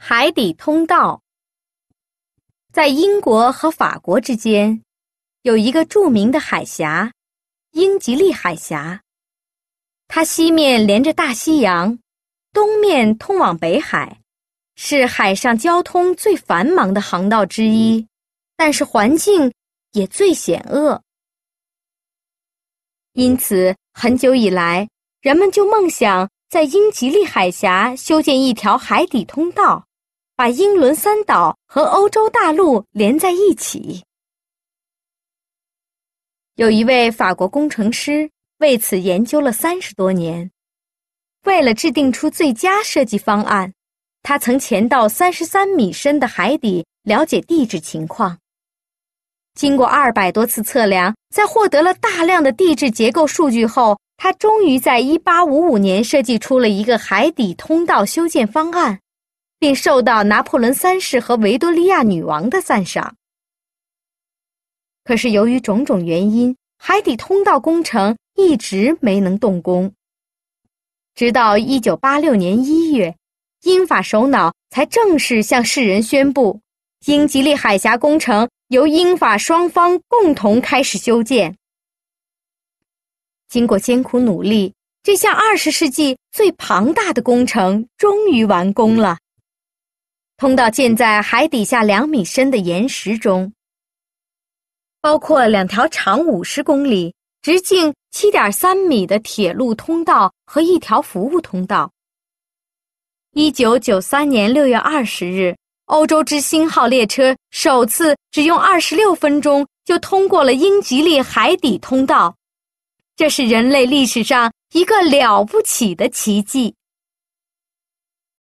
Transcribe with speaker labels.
Speaker 1: 海底通道，在英国和法国之间，有一个著名的海峡——英吉利海峡。它西面连着大西洋，东面通往北海，是海上交通最繁忙的航道之一。但是环境也最险恶，因此很久以来，人们就梦想在英吉利海峡修建一条海底通道。把英伦三岛和欧洲大陆连在一起。有一位法国工程师为此研究了三十多年，为了制定出最佳设计方案，他曾潜到三十三米深的海底了解地质情况。经过二百多次测量，在获得了大量的地质结构数据后，他终于在一八五五年设计出了一个海底通道修建方案。并受到拿破仑三世和维多利亚女王的赞赏。可是，由于种种原因，海底通道工程一直没能动工。直到1986年1月，英法首脑才正式向世人宣布，英吉利海峡工程由英法双方共同开始修建。经过艰苦努力，这项二十世纪最庞大的工程终于完工了。通道建在海底下两米深的岩石中，包括两条长五十公里、直径七点三米的铁路通道和一条服务通道。一九九三年六月二十日，欧洲之星号列车首次只用二十六分钟就通过了英吉利海底通道，这是人类历史上一个了不起的奇迹。